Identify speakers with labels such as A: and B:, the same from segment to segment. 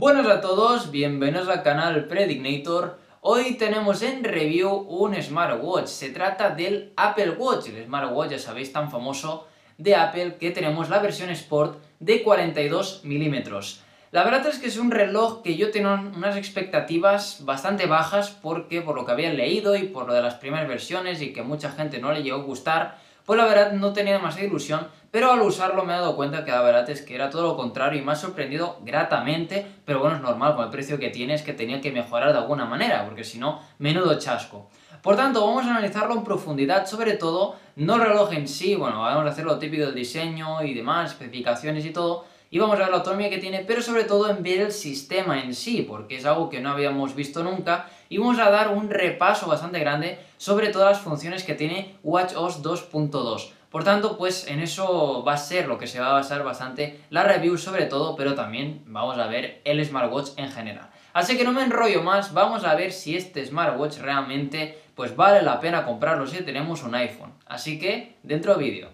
A: Buenas a todos, bienvenidos al canal Predignator. Hoy tenemos en review un smartwatch, se trata del Apple Watch, el smartwatch ya sabéis tan famoso de Apple que tenemos la versión Sport de 42 milímetros. La verdad es que es un reloj que yo tenía unas expectativas bastante bajas porque por lo que había leído y por lo de las primeras versiones y que mucha gente no le llegó a gustar, pues la verdad no tenía demasiada ilusión, pero al usarlo me he dado cuenta que la verdad es que era todo lo contrario y me ha sorprendido gratamente, pero bueno, es normal, con el precio que tiene es que tenía que mejorar de alguna manera, porque si no, menudo chasco. Por tanto, vamos a analizarlo en profundidad, sobre todo, no reloj en sí, bueno, vamos a hacer lo típico del diseño y demás, especificaciones y todo, y vamos a ver la autonomía que tiene, pero sobre todo en ver el sistema en sí, porque es algo que no habíamos visto nunca, y vamos a dar un repaso bastante grande sobre todas las funciones que tiene WatchOS 2.2. Por tanto, pues en eso va a ser lo que se va a basar bastante la review sobre todo, pero también vamos a ver el smartwatch en general. Así que no me enrollo más, vamos a ver si este smartwatch realmente pues vale la pena comprarlo si tenemos un iPhone. Así que, dentro vídeo.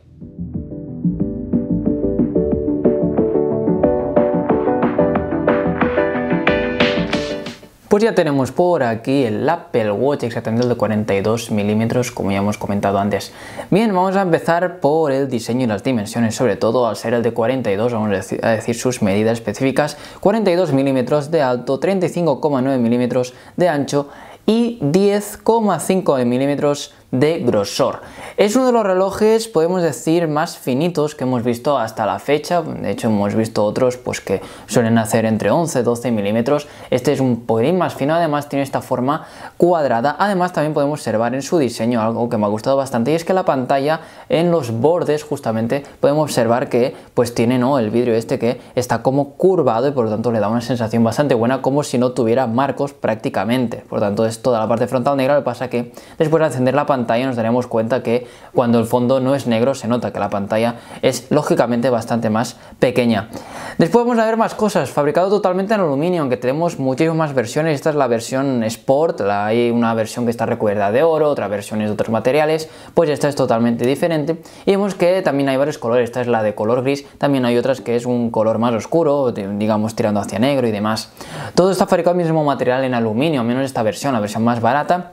A: Pues ya tenemos por aquí el Apple Watch exactamente el de 42 milímetros como ya hemos comentado antes. Bien, vamos a empezar por el diseño y las dimensiones, sobre todo al ser el de 42, vamos a decir sus medidas específicas, 42 milímetros de alto, 35,9 milímetros de ancho y 10,5 milímetros de de grosor. Es uno de los relojes, podemos decir, más finitos que hemos visto hasta la fecha. De hecho, hemos visto otros pues, que suelen hacer entre 11 y 12 milímetros. Este es un poquín más fino, además tiene esta forma cuadrada. Además, también podemos observar en su diseño algo que me ha gustado bastante y es que la pantalla en los bordes justamente podemos observar que pues tiene ¿no? el vidrio este que está como curvado y por lo tanto le da una sensación bastante buena como si no tuviera marcos prácticamente. Por lo tanto, es toda la parte frontal negra. Lo que pasa que después de encender la pantalla pantalla nos daremos cuenta que cuando el fondo no es negro se nota que la pantalla es lógicamente bastante más pequeña. Después vamos a ver más cosas, fabricado totalmente en aluminio, aunque tenemos muchísimas versiones, esta es la versión Sport, hay una versión que está recubierta de oro, otras versiones de otros materiales, pues esta es totalmente diferente y vemos que también hay varios colores, esta es la de color gris, también hay otras que es un color más oscuro, digamos tirando hacia negro y demás. Todo está fabricado el mismo material en aluminio, menos esta versión, la versión más barata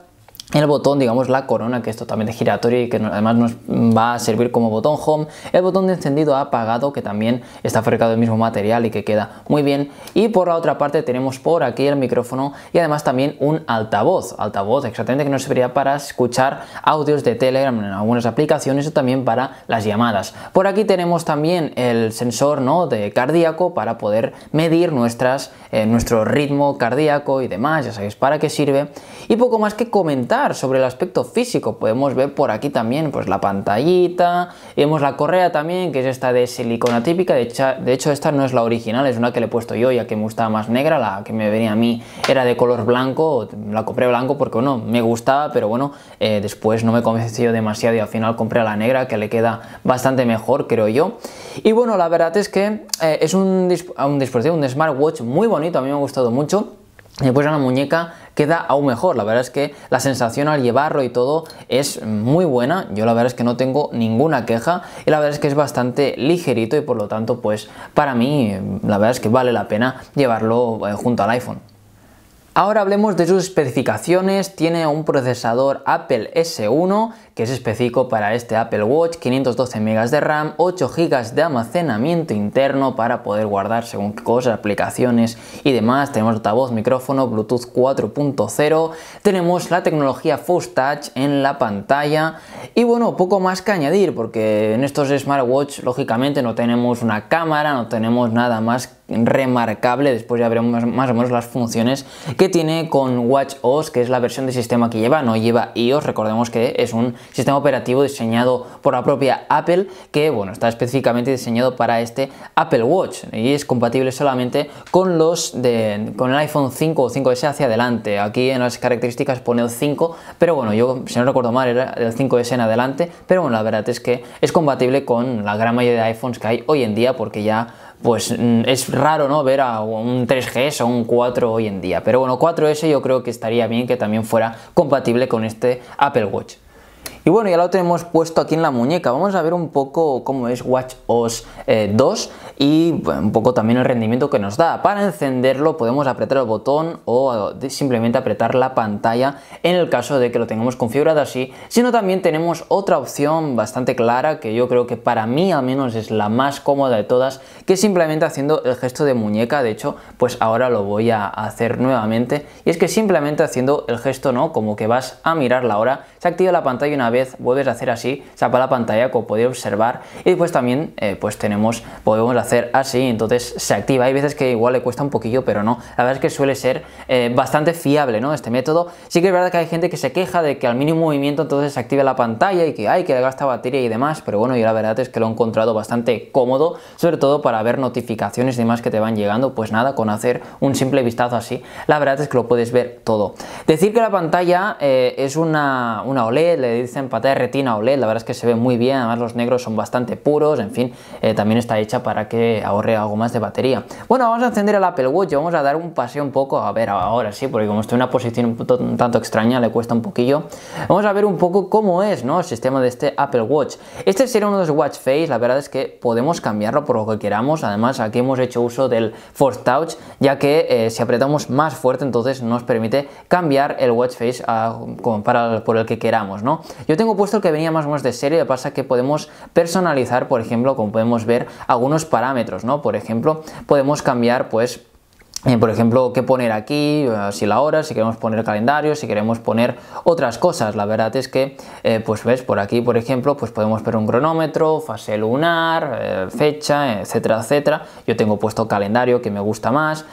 A: el botón, digamos la corona, que es totalmente giratoria y que además nos va a servir como botón home, el botón de encendido apagado que también está fabricado del mismo material y que queda muy bien y por la otra parte tenemos por aquí el micrófono y además también un altavoz, altavoz exactamente que nos serviría para escuchar audios de Telegram en algunas aplicaciones o también para las llamadas. Por aquí tenemos también el sensor ¿no? de cardíaco para poder medir nuestras, eh, nuestro ritmo cardíaco y demás, ya sabéis para qué sirve y poco más que comentar sobre el aspecto físico. Podemos ver por aquí también pues, la pantallita, vemos la correa también, que es esta de silicona típica, de, hecho esta no es la original, es una que le he puesto yo, ya que me gustaba más negra, la que me venía a mí era de color blanco, la compré blanco porque bueno, me gustaba, pero bueno, eh, después no me convenció demasiado y al final compré la negra, que le queda bastante mejor, creo yo. Y bueno, la verdad es que eh, es un, dispositivo, un smartwatch muy bonito, a mí me ha gustado mucho. Después a la muñeca queda aún mejor. La verdad es que la sensación al llevarlo y todo es muy buena. Yo la verdad es que no tengo ninguna queja y la verdad es que es bastante ligerito y por lo tanto pues para mí la verdad es que vale la pena llevarlo eh, junto al iPhone. Ahora hablemos de sus especificaciones. Tiene un procesador Apple S1 que es específico para este Apple Watch, 512 MB de RAM, 8 GB de almacenamiento interno para poder guardar según qué cosas, aplicaciones y demás. Tenemos altavoz, micrófono, Bluetooth 4.0. Tenemos la tecnología Force Touch en la pantalla. Y bueno, poco más que añadir porque en estos smartwatch lógicamente no tenemos una cámara, no tenemos nada más que remarcable, después ya veremos más o menos las funciones que tiene con WatchOS, que es la versión de sistema que lleva, no lleva iOS, recordemos que es un sistema operativo diseñado por la propia Apple, que bueno, está específicamente diseñado para este Apple Watch y es compatible solamente con los con el iPhone 5 o 5S hacia adelante. Aquí en las características pone el 5, pero bueno, yo si no recuerdo mal era el 5S en adelante, pero bueno, la verdad es que es compatible con la gran mayoría de iPhones que hay hoy en día porque ya pues mm, es raro ¿no? ver a un 3GS o un 4 hoy en día. Pero bueno, 4S yo creo que estaría bien que también fuera compatible con este Apple Watch. Y bueno, ya lo tenemos puesto aquí en la muñeca. Vamos a ver un poco cómo es Watch OS 2. Eh, y un poco también el rendimiento que nos da. Para encenderlo podemos apretar el botón o simplemente apretar la pantalla en el caso de que lo tengamos configurado así, sino también tenemos otra opción bastante clara que yo creo que para mí al menos es la más cómoda de todas, que simplemente haciendo el gesto de muñeca, de hecho pues ahora lo voy a hacer nuevamente y es que simplemente haciendo el gesto no, como que vas a mirar la hora, se activa la pantalla una vez, vuelves a hacer así, se apaga la pantalla como podéis observar y después también eh, pues tenemos, podemos hacer hacer así, entonces se activa. Hay veces que igual le cuesta un poquillo, pero no. La verdad es que suele ser eh, bastante fiable, ¿no? Este método. Sí que es verdad que hay gente que se queja de que al mínimo movimiento entonces se active la pantalla y que hay que le gasta batería y demás, pero bueno, yo la verdad es que lo he encontrado bastante cómodo, sobre todo para ver notificaciones y demás que te van llegando, pues nada, con hacer un simple vistazo así, la verdad es que lo puedes ver todo. Decir que la pantalla eh, es una, una OLED, le dicen pantalla retina OLED, la verdad es que se ve muy bien, además los negros son bastante puros, en fin, eh, también está hecha para que ahorre algo más de batería. Bueno, vamos a encender el Apple Watch y vamos a dar un paseo un poco, a ver, ahora sí, porque como estoy en una posición un, tanto extraña, le cuesta un poquillo. Vamos a ver un poco cómo es, ¿no? El sistema de este Apple Watch. Este sería uno de los Watch Face, la verdad es que podemos cambiarlo por lo que queramos, además aquí hemos hecho uso del Force Touch, ya que eh, si apretamos más fuerte, entonces nos permite cambiar el Watch Face para, por el que queramos, ¿no? Yo tengo puesto el que venía más o menos de serie, lo que pasa es que podemos personalizar, por ejemplo, como podemos ver, algunos parámetros parámetros, ¿no? Por ejemplo, podemos cambiar pues eh, por ejemplo, qué poner aquí, eh, si la hora, si queremos poner calendario, si queremos poner otras cosas. La verdad es que, eh, pues ves, por aquí, por ejemplo, pues podemos poner un cronómetro, fase lunar, fecha, etcétera, etcétera. Yo tengo puesto calendario que me gusta más.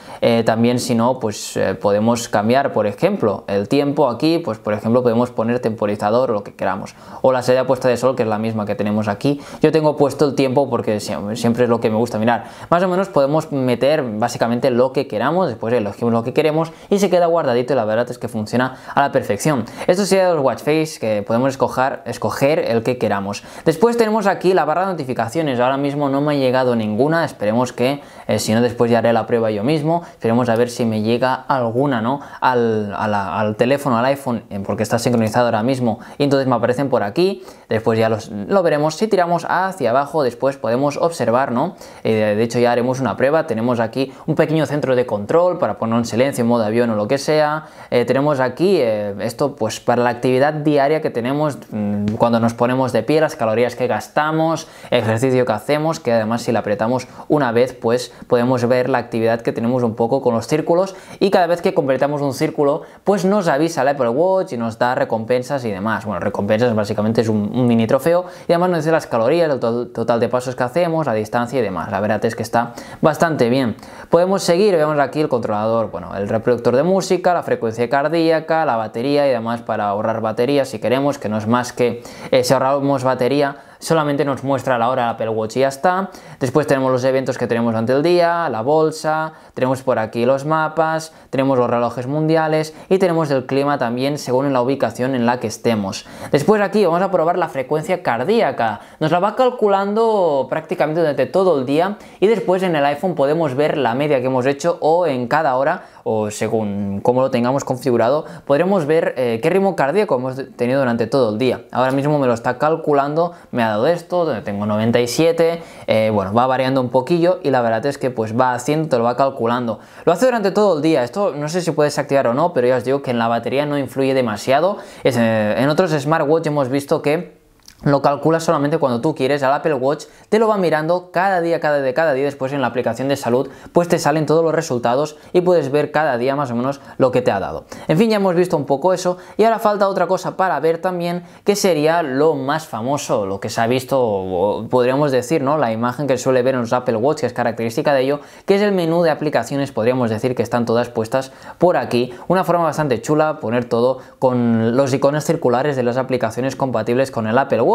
A: también, si no, pues podemos cambiar, por ejemplo, el tiempo aquí, pues por ejemplo, podemos poner temporizador o lo que queramos. O la serie puesta de sol, que es la misma que tenemos aquí. Yo tengo puesto el tiempo porque siempre es lo que me gusta mirar. Más o menos podemos meter básicamente lo que queramos después elegimos lo que queremos y se queda guardadito y la verdad es que funciona a la perfección. Esto sería los watch face que podemos escoger, el que queramos. Después tenemos aquí la barra de notificaciones, ahora mismo no me ha llegado ninguna, esperemos que, eh, si no después ya haré la prueba yo mismo, esperemos a ver si me llega alguna ¿no? al, teléfono, al iPhone, eh, porque está sincronizado ahora mismo y entonces me aparecen por aquí, después ya lo veremos, si tiramos hacia abajo después podemos observar, ¿no? Eh, de hecho ya haremos una prueba, tenemos aquí un pequeño centro de control para poner en silencio, en modo avión o lo que sea. Eh, tenemos aquí eh, esto pues para la actividad diaria que tenemos mm, cuando nos ponemos de pie, las calorías que gastamos, ejercicio que hacemos, que además si la apretamos una vez pues podemos ver la actividad que tenemos un poco con los círculos y cada vez que completamos un círculo pues nos avisa el Apple Watch y nos da recompensas y demás. Bueno, recompensas básicamente es un, mini trofeo y además nos dice las calorías, el total de pasos que hacemos, la distancia y demás. La verdad es que está bastante bien. Podemos seguir, vemos aquí el controlador, bueno, el reproductor de música, la frecuencia cardíaca, la batería y demás para ahorrar batería si queremos, que no es más que eh, si ahorramos batería solamente nos muestra la hora de Apple Watch y ya está. Después tenemos los eventos que tenemos durante el día, la bolsa, tenemos por aquí los mapas, tenemos los relojes mundiales y tenemos el clima también según la ubicación en la que estemos. Después aquí vamos a probar la frecuencia cardíaca. Nos la va calculando prácticamente durante todo el día y después en el iPhone podemos ver la media que hemos hecho o en cada hora o según cómo lo tengamos configurado, podremos ver eh, qué ritmo cardíaco hemos tenido durante todo el día. Ahora mismo me lo está calculando, me ha dado esto, tengo 97, eh, bueno, va variando un poquillo y la verdad es que pues va haciendo, te lo va calculando. Lo hace durante todo el día, esto no sé si puedes activar o no, pero ya os digo que en la batería no influye demasiado. Eh, en otros smartwatch hemos visto que lo calculas solamente cuando tú quieres, al Apple Watch te lo va mirando cada día, cada día, cada día, después en la aplicación de salud, pues te salen todos los resultados y puedes ver cada día más o menos lo que te ha dado. En fin, ya hemos visto un poco eso y ahora falta otra cosa para ver también que sería lo más famoso, lo que se ha visto, podríamos decir, ¿no? La imagen que suele ver en los Apple Watch, que es característica de ello, que es el menú de aplicaciones, podríamos decir que están todas puestas por aquí. Una forma bastante chula poner todo con los iconos circulares de las aplicaciones compatibles con el Apple Watch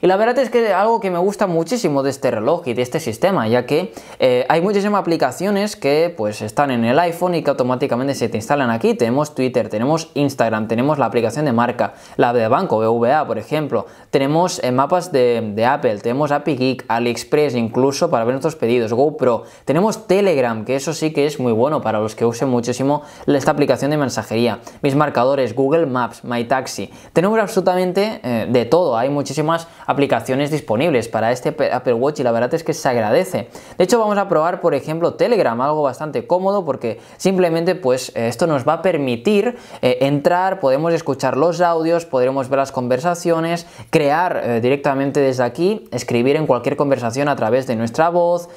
A: y la verdad es que algo que me gusta muchísimo de este reloj y de este sistema, ya que eh, hay muchísimas aplicaciones que pues están en el iPhone y que automáticamente se te instalan aquí. Tenemos Twitter, tenemos Instagram, tenemos la aplicación de marca, la de banco, BVA, por ejemplo. Tenemos eh, mapas de, Apple, tenemos Appy Geek, AliExpress incluso para ver nuestros pedidos, GoPro. Tenemos Telegram, que eso sí que es muy bueno para los que usen muchísimo esta aplicación de mensajería. Mis marcadores, Google Maps, My Taxi. Tenemos absolutamente eh, de todo, hay muchísimas aplicaciones disponibles para este Apple Watch y la verdad es que se agradece. De hecho vamos a probar por ejemplo Telegram, algo bastante cómodo porque simplemente pues eh, esto nos va a permitir eh, entrar, podemos escuchar los audios, podremos ver las conversaciones, crear eh, directamente desde aquí, escribir en cualquier conversación a través de nuestra voz,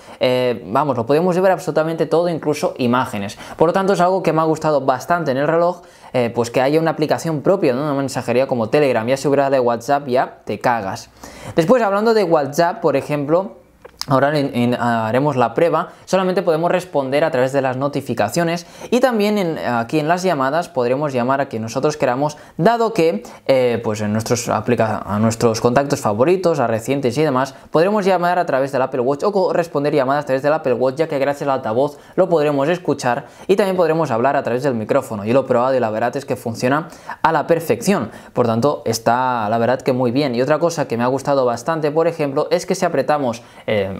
A: vamos, lo podemos ver absolutamente todo, incluso imágenes. Por lo tanto es algo que me ha gustado bastante en el reloj eh, pues que haya una aplicación propia, una mensajería como Telegram, ya si de WhatsApp ya te cagas. Después hablando de WhatsApp, por ejemplo, Ahora ah, haremos la prueba, solamente podemos responder a través de las notificaciones y también aquí en las llamadas podremos llamar a quien nosotros queramos, dado que eh, pues en nuestros a nuestros contactos favoritos, a recientes y demás, podremos llamar a través del Apple Watch o responder llamadas a través del Apple Watch, ya que gracias al altavoz lo podremos escuchar y también podremos hablar a través del micrófono. Yo lo he probado y la verdad es que funciona a la perfección, por tanto está la verdad que muy bien. Y otra cosa que me ha gustado bastante, por ejemplo, es que si apretamos... Eh,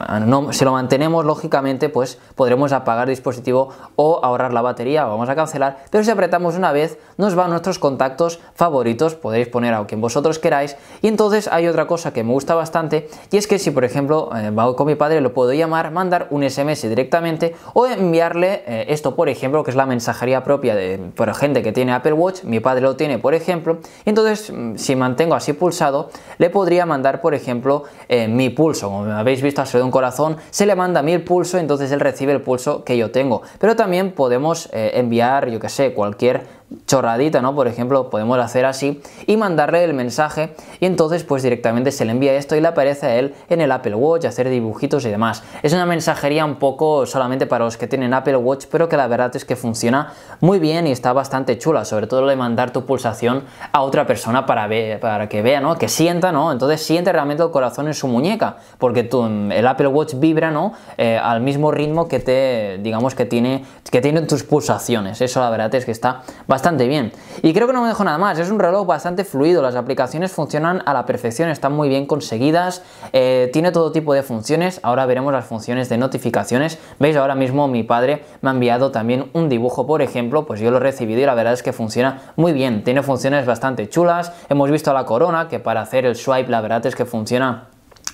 A: si lo mantenemos, lógicamente, pues podremos apagar el dispositivo o ahorrar la batería, vamos a cancelar, pero si apretamos una vez, nos van nuestros contactos favoritos, podéis poner a quien vosotros queráis, y entonces hay otra cosa que me gusta bastante, y es que si por ejemplo eh, va con mi padre, lo puedo llamar, mandar un SMS directamente o enviarle eh, esto, por ejemplo, que es la mensajería propia de, por gente que tiene Apple Watch, mi padre lo tiene, por ejemplo, y entonces mm, si mantengo así pulsado, le podría mandar, por ejemplo, eh, mi pulso, como habéis visto, ha un corazón, se le manda a mí el pulso, entonces él recibe el pulso que yo tengo. Pero también podemos eh, enviar, yo que sé, cualquier chorradita, ¿no? Por ejemplo, podemos hacer así y mandarle el mensaje y entonces pues directamente se le envía esto y le aparece a él en el Apple Watch, hacer dibujitos y demás. Es una mensajería un poco solamente para los que tienen Apple Watch, pero que la verdad es que funciona muy bien y está bastante chula, sobre todo lo de mandar tu pulsación a otra persona para, ver, para que vea, ¿no? Que sienta, ¿no? Entonces siente realmente el corazón en su muñeca, porque el Apple Watch vibra, ¿no? Eh, al mismo ritmo que te, digamos, que tiene, que tienen tus pulsaciones. Eso la verdad es que está bastante bastante bien. Y creo que no me dejo nada más, es un reloj bastante fluido, las aplicaciones funcionan a la perfección, están muy bien conseguidas, eh, tiene todo tipo de funciones, ahora veremos las funciones de notificaciones, veis ahora mismo mi padre me ha enviado también un dibujo, por ejemplo, pues yo lo he recibido y la verdad es que funciona muy bien, tiene funciones bastante chulas, hemos visto la corona, que para hacer el swipe la verdad es que funciona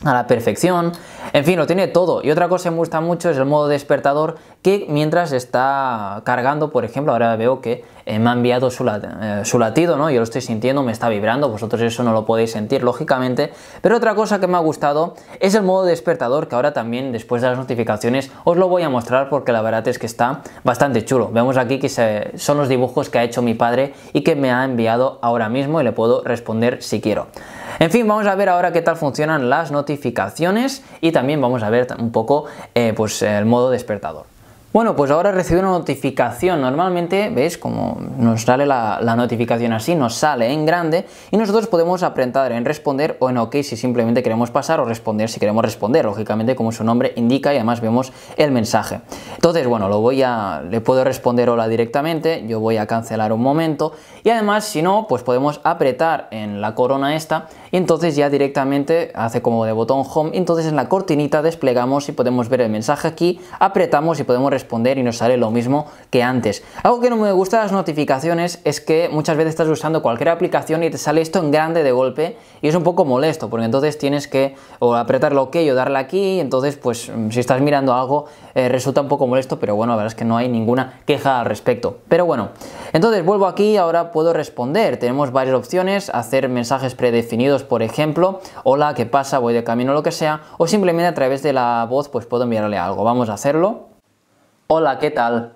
A: a la perfección. En fin, lo tiene todo. Y otra cosa que me gusta mucho es el modo despertador que mientras está cargando, por ejemplo, ahora veo que eh, me ha enviado eh, su, latido, ¿no? Yo lo estoy sintiendo, me está vibrando, vosotros eso no lo podéis sentir, lógicamente. Pero otra cosa que me ha gustado es el modo despertador, que ahora también, después de las notificaciones, os lo voy a mostrar porque la verdad es que está bastante chulo. Vemos aquí que son los dibujos que ha hecho mi padre y que me ha enviado ahora mismo y le puedo responder si quiero. En fin, vamos a ver ahora qué tal funcionan las notificaciones y también vamos a ver un poco eh, pues, el modo despertador. Bueno, pues ahora recibe una notificación. Normalmente, ¿veis? Como nos sale la, la, notificación así, nos sale en grande y nosotros podemos apretar en responder o en OK si simplemente queremos pasar o responder si queremos responder, lógicamente como su nombre indica y además vemos el mensaje. Entonces, bueno, lo voy a, le puedo responder hola directamente, yo voy a cancelar un momento y además, si no, pues podemos apretar en la corona esta y entonces ya directamente hace como de botón home, entonces en la cortinita desplegamos y podemos ver el mensaje aquí, apretamos y podemos responder y nos sale lo mismo que antes. Algo que no me gusta de las notificaciones es que muchas veces estás usando cualquier aplicación y te sale esto en grande de golpe y es un poco molesto porque entonces tienes que o apretar lo OK o darle aquí, y entonces pues si estás mirando algo eh, resulta un poco molesto, pero bueno, la verdad es que no hay ninguna queja al respecto. Pero bueno, entonces vuelvo aquí, y ahora puedo responder. Tenemos varias opciones, hacer mensajes predefinidos, por ejemplo, hola, ¿qué pasa? Voy de camino, lo que sea, o simplemente a través de la voz pues puedo enviarle algo. Vamos a hacerlo. Hola, ¿qué tal?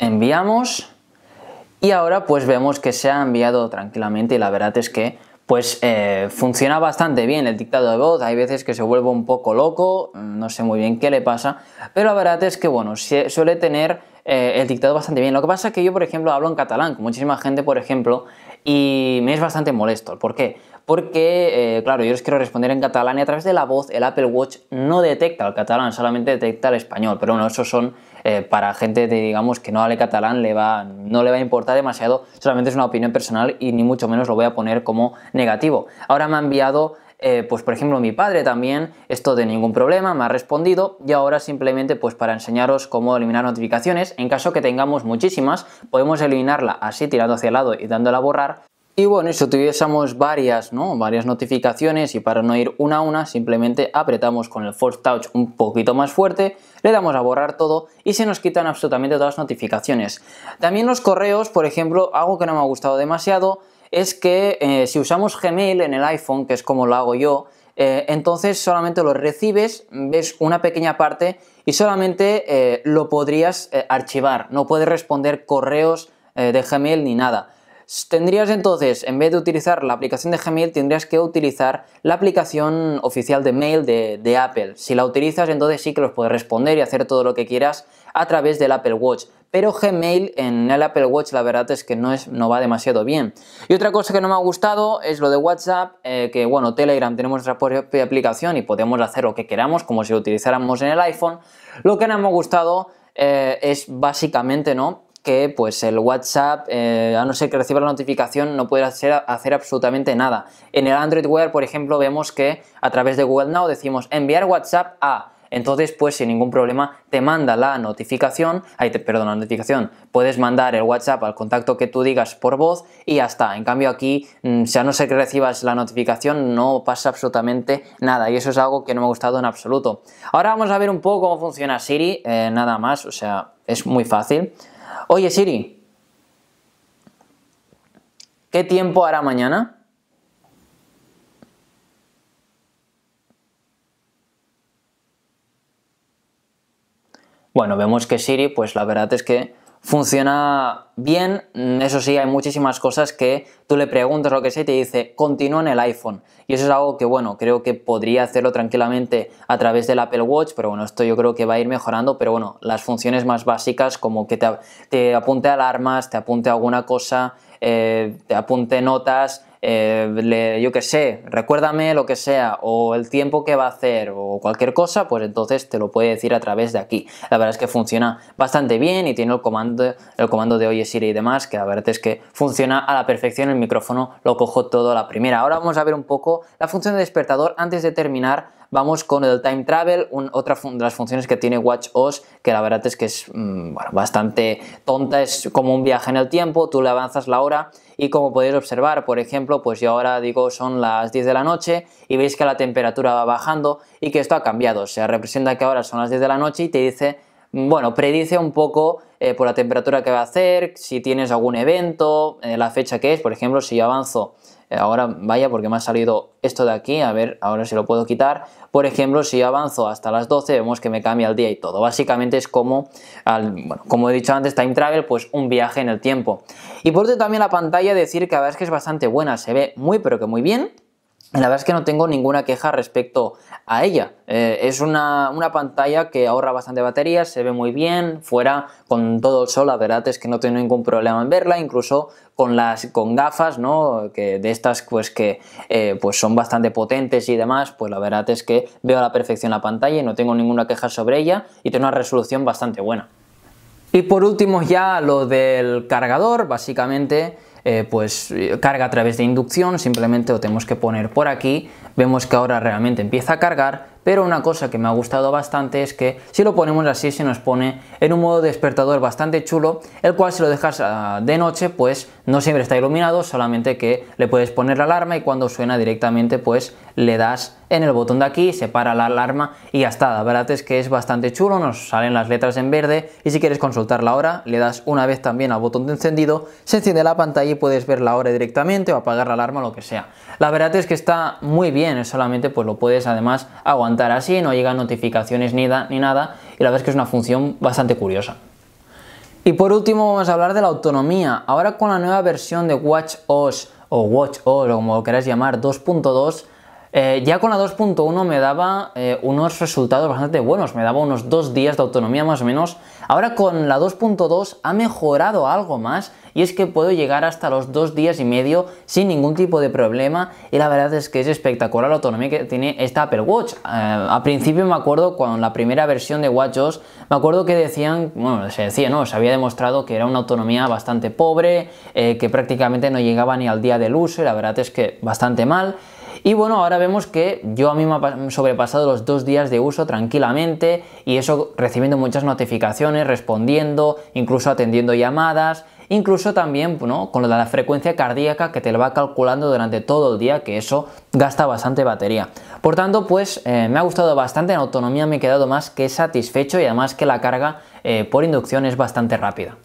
A: Enviamos y ahora pues vemos que se ha enviado tranquilamente y la verdad es que pues eh, funciona bastante bien el dictado de voz. Hay veces que se vuelve un poco loco, mm, no sé muy bien qué le pasa, pero la verdad es que, bueno, suele tener eh, el dictado bastante bien. Lo que pasa es que yo, por ejemplo, hablo en catalán con muchísima gente, por ejemplo, y me es bastante molesto. ¿Por qué? Porque, eh, claro, yo les quiero responder en catalán y a través de la voz el Apple Watch no detecta el catalán, solamente detecta el español. Pero bueno, esos son eh, para gente, digamos, que no hable catalán, no le va a importar demasiado, solamente es una opinión personal y ni mucho menos lo voy a poner como negativo. Ahora me ha enviado eh, pues por ejemplo mi padre también, esto de ningún problema, me ha respondido y ahora simplemente pues para enseñaros cómo eliminar notificaciones, en caso que tengamos muchísimas, podemos eliminarla así tirando hacia el lado y dándola a borrar y bueno, si tuviésemos varias, varias notificaciones y para no ir una a una, simplemente apretamos con el Force Touch un poquito más fuerte, le damos a borrar todo y se nos quitan absolutamente todas las notificaciones. También los correos, por ejemplo, algo que no me ha gustado demasiado es que eh, si usamos Gmail en el iPhone, que es como lo hago yo, eh, entonces solamente lo recibes, ves una pequeña parte y solamente eh, lo podrías archivar, no puedes responder correos de Gmail ni nada. Tendrías entonces, en vez de utilizar la aplicación de Gmail, tendrías que utilizar la aplicación oficial de mail de, Apple. Si la utilizas, entonces sí que los puedes responder y hacer todo lo que quieras a través del Apple Watch pero Gmail en el Apple Watch la verdad es que no, va demasiado bien. Y otra cosa que no me ha gustado es lo de WhatsApp, eh, que bueno, Telegram tenemos nuestra propia aplicación y podemos hacer lo que queramos, como si lo utilizáramos en el iPhone. Lo que no me ha gustado eh, es básicamente, ¿no? que pues el WhatsApp, eh, a no ser que reciba la notificación, no puede hacer, hacer, absolutamente nada. En el Android Wear, por ejemplo, vemos que a través de Google Now decimos enviar WhatsApp a. Entonces, pues sin ningún problema te manda la notificación, ahí te, perdón, la notificación, puedes mandar el WhatsApp al contacto que tú digas por voz y ya está. En cambio aquí, ya mm, a no ser que recibas la notificación, no pasa absolutamente nada y eso es algo que no me ha gustado en absoluto. Ahora vamos a ver un poco cómo funciona Siri, eh, nada más, o sea, es muy fácil. Oye Siri, ¿qué tiempo hará mañana? Bueno, vemos que Siri, pues la verdad es que funciona bien. Eso sí, hay muchísimas cosas que tú le preguntas lo que sea y te dice, continúa en el iPhone. Y eso es algo que, bueno, creo que podría hacerlo tranquilamente a través del Apple Watch, pero bueno, esto yo creo que va a ir mejorando. Pero bueno, las funciones más básicas, como que te, apunte alarmas, te apunte alguna cosa, eh, te apunte notas, eh, yo que sé, recuérdame lo que sea, o el tiempo que va a hacer, o cualquier cosa, pues entonces te lo puede decir a través de aquí. La verdad es que funciona bastante bien y tiene el comando, el comando de Oye y demás, que la verdad es que funciona a la perfección. El micrófono lo cojo todo a la primera. Ahora vamos a ver un poco la función de despertador. Antes de terminar, vamos con el time travel, otra de las funciones que tiene WatchOS, que la verdad es que es mm, bastante tonta, es como un viaje en el tiempo, tú le avanzas la hora y como podéis observar, por ejemplo, pues yo ahora digo son las 10 de la noche y veis que la temperatura va bajando y que esto ha cambiado, o sea, representa que ahora son las 10 de la noche y te dice, bueno, predice un poco eh, por la temperatura que va a hacer, si tienes algún evento, eh, la fecha que es, por ejemplo, si yo avanzo eh, ahora vaya porque me ha salido esto de aquí, a ver, ahora si lo puedo quitar. Por ejemplo, si avanzo hasta las 12 vemos que me cambia el día y todo. Básicamente es como, como he dicho antes, time travel, pues un viaje en el tiempo. Y por otro también la pantalla decir que a verdad es que es bastante buena, se ve muy pero que muy bien. La verdad es que no tengo ninguna queja respecto a ella. Eh, es una, pantalla que ahorra bastante batería, se ve muy bien, fuera con todo el sol, la verdad es que no tengo ningún problema en verla, incluso con las con gafas, ¿no? Que de estas pues que eh, pues son bastante potentes y demás, pues la verdad es que veo a la perfección la pantalla y no tengo ninguna queja sobre ella y tiene una resolución bastante buena. Y por último ya lo del cargador, básicamente eh, pues eh, carga a través de inducción, simplemente lo tenemos que poner por aquí, vemos que ahora realmente empieza a cargar, pero una cosa que me ha gustado bastante es que si lo ponemos así se nos pone en un modo despertador bastante chulo, el cual si lo dejas ah, de noche pues no siempre está iluminado, solamente que le puedes poner la alarma y cuando suena directamente pues le das en el botón de aquí, se para la alarma y ya está. La verdad es que es bastante chulo, nos salen las letras en verde y si quieres consultar la hora le das una vez también al botón de encendido, se enciende la pantalla y puedes ver la hora directamente o apagar la alarma o lo que sea. La verdad es que está muy bien, solamente pues lo puedes además aguantar así, no llegan notificaciones ni, da, ni nada, y la verdad es que es una función bastante curiosa. Y por último vamos a hablar de la autonomía. Ahora con la nueva versión de Watch OS o WatchOS o como lo queráis llamar 2.2, eh, ya con la 2.1 me daba eh, unos resultados bastante buenos, me daba unos dos días de autonomía más o menos Ahora con la 2.2 ha mejorado algo más y es que puedo llegar hasta los dos días y medio sin ningún tipo de problema y la verdad es que es espectacular la autonomía que tiene esta Apple Watch. Eh, al a principio me acuerdo con la primera versión de WatchOS me acuerdo que decían, bueno, se decía, no, se había demostrado que era una autonomía bastante pobre, eh, que prácticamente no llegaba ni al día del uso y la verdad es que bastante mal. Y bueno, ahora vemos que yo a mí me ha sobrepasado los dos días de uso tranquilamente y eso recibiendo muchas notificaciones, respondiendo, incluso atendiendo llamadas, incluso también con la frecuencia cardíaca que te lo va calculando durante todo el día, que eso gasta bastante batería. Por tanto, pues eh, me ha gustado bastante, en autonomía me he quedado más que satisfecho y además que la carga eh, por inducción es bastante rápida.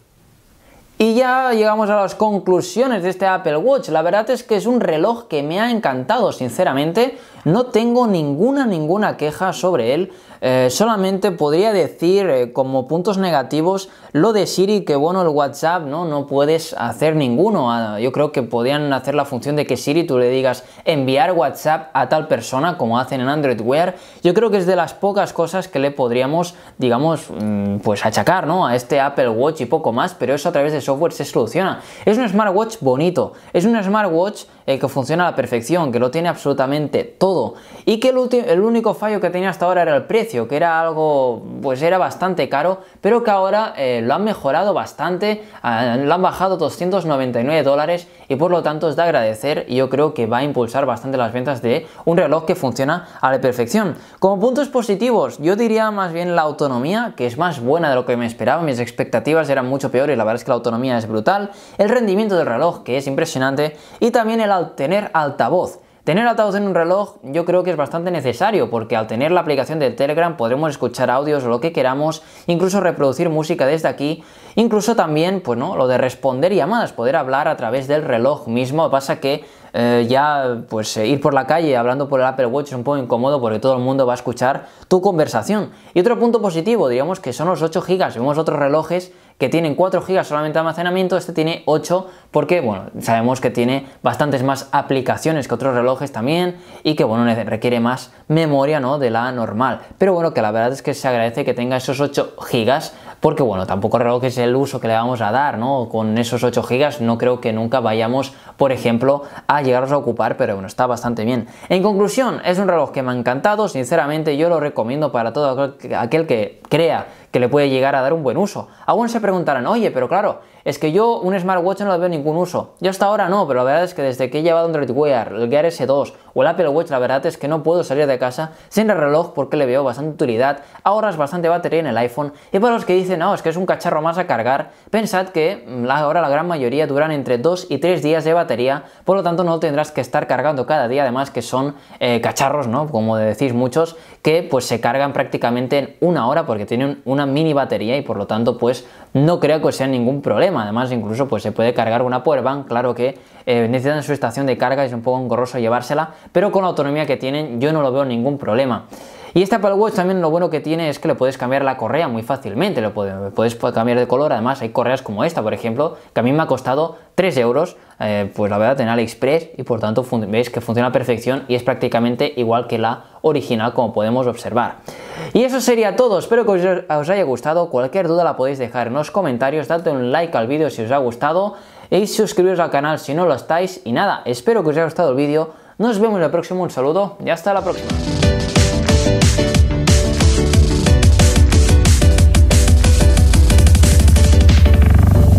A: Y ya llegamos a las conclusiones de este Apple Watch. La verdad es que es un reloj que me ha encantado, sinceramente. No tengo ninguna, ninguna queja sobre él. Eh, solamente podría decir eh, como puntos negativos lo de Siri, que bueno, el WhatsApp no, no puedes hacer ninguno. Ah, yo creo que podían hacer la función de que Siri tú le digas enviar WhatsApp a tal persona como hacen en Android Wear. Yo creo que es de las pocas cosas que le podríamos, digamos, mm, pues achacar ¿no? a este Apple Watch y poco más, pero eso a través de software se soluciona. Es un smartwatch bonito, es un smartwatch eh, que funciona a la perfección, que lo tiene absolutamente todo. Y que el, el, único fallo que tenía hasta ahora era el precio, que era algo, pues era bastante caro, pero que ahora eh, lo han mejorado bastante, lo han bajado 299 dólares y por lo tanto es de agradecer y yo creo que va a impulsar bastante las ventas de un reloj que funciona a la perfección. Como puntos positivos, yo diría más bien la autonomía, que es más buena de lo que me esperaba, mis expectativas eran mucho peores, la verdad es que la autonomía es brutal, el rendimiento del reloj, que es impresionante, y también el al tener altavoz. Tener altavoz en un reloj yo creo que es bastante necesario porque al tener la aplicación de Telegram podremos escuchar audios o lo que queramos, incluso reproducir música desde aquí, incluso también, pues no, lo de responder llamadas, poder hablar a través del reloj mismo, pasa que eh, ya pues eh, ir por la calle hablando por el Apple Watch es un poco incómodo porque todo el mundo va a escuchar tu conversación. Y otro punto positivo, diríamos que son los 8 GB, vemos otros relojes que tienen 4 GB solamente de almacenamiento, este tiene 8 porque, bueno, sabemos que tiene bastantes más aplicaciones que otros relojes también y que, bueno, requiere más memoria, ¿no? De la normal. Pero bueno, que la verdad es que se agradece que tenga esos 8 GB porque bueno, tampoco creo que es el uso que le vamos a dar, ¿no? Con esos 8 GB no creo que nunca vayamos, por ejemplo, a llegar a ocupar, pero bueno, está bastante bien. En conclusión, es un reloj que me ha encantado, sinceramente yo lo recomiendo para todo aquel que crea que le puede llegar a dar un buen uso. Algunos se preguntarán, oye, pero claro, es que yo un smartwatch no le veo ningún uso. Yo hasta ahora no, pero la verdad es que desde que he llevado Android Wear, el Gear S2, o el Apple Watch, la verdad es que no puedo salir de casa sin el reloj porque le veo bastante utilidad, ahorras bastante batería en el iPhone y para los que dicen, no, es que es un cacharro más a cargar, pensad que mm, ahora la gran mayoría duran entre 2 y 3 días de batería, por lo tanto no tendrás que estar cargando cada día, además que son eh, cacharros, ¿no? Como decís muchos, que pues se cargan prácticamente en una hora porque tienen una mini batería y por lo tanto pues no creo que sea ningún problema, además incluso pues se puede cargar una powerbank, claro que eh, necesitan su estación de carga, es un poco engorroso llevársela, pero con la autonomía que tienen yo no lo veo ningún problema. Y esta Apple Watch también lo bueno que tiene es que le puedes cambiar la correa muy fácilmente, lo puedes, cambiar de color, además hay correas como esta, por ejemplo, que a mí me ha costado 3 euros, eh, pues la verdad en AliExpress y por tanto veis que funciona a perfección y es prácticamente igual que la original como podemos observar. Y eso sería todo, espero que os, haya gustado, cualquier duda la podéis dejar en los comentarios, dadle un like al vídeo si os ha gustado y suscribiros al canal si no lo estáis y nada, espero que os haya gustado el vídeo nos vemos la próxima, un saludo y hasta la próxima.